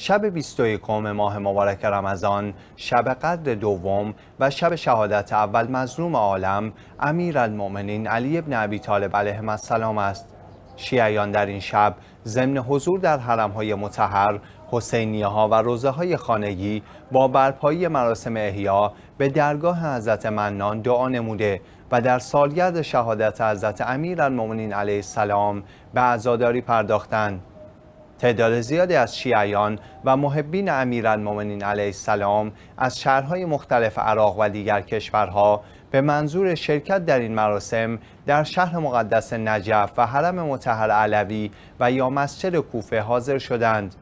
شب 21 ماه مبارک رمضان، شب قدر دوم و شب شهادت اول مظلوم عالم امیر المومنین علی ابن ابی طالب علیه السلام است. شیعیان در این شب ضمن حضور در حرمهای متحر حسینیه ها و روزه های خانگی با برپایی مراسم احیا به درگاه حضرت منان دعا نموده و در سالگرد شهادت حضرت امیر المومنین علیه السلام به عزاداری پرداختند. تعداد زیادی از شیعیان و محبین امیرالمؤمنین علیه السلام از شهرهای مختلف عراق و دیگر کشورها به منظور شرکت در این مراسم در شهر مقدس نجف و حرم متحر علوی و یا مسجد کوفه حاضر شدند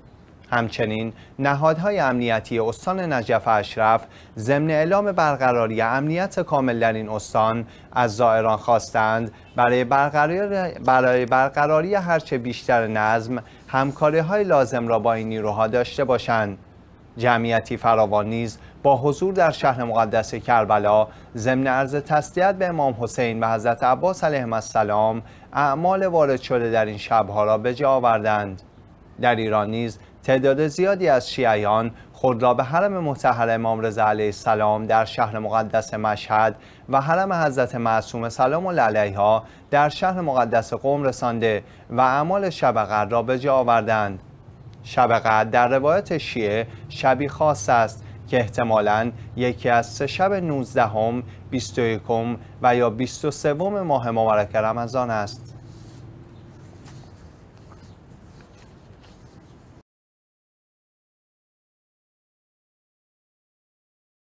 همچنین نهادهای امنیتی استان نجف اشرف ضمن اعلام برقراری امنیت کامل در این استان از زائران خواستند برای برقراری, برای برقراری هرچه بیشتر نظم همکاری های لازم را با این نیروها داشته باشند جمعیتی فراوان نیز با حضور در شهر مقدس کربلا ضمن عرض تسلیت به امام حسین و حضرت عباس علیهم السلام اعمال وارد شده در این شبها را به جا آوردند در ایران نیز تعداد زیادی از شیعیان خود را به حرم متحر امام رضا علیه السلام در شهر مقدس مشهد و حرم حضرت معصوم سلام علیها در شهر مقدس قوم رسانده و اعمال شب قدر را به جا آوردند شب قدر در روایت شیعه شبی خاص است که احتمالا یکی از سه شب 19 هم، 21 و یا 23 ماه مبارک رمضان است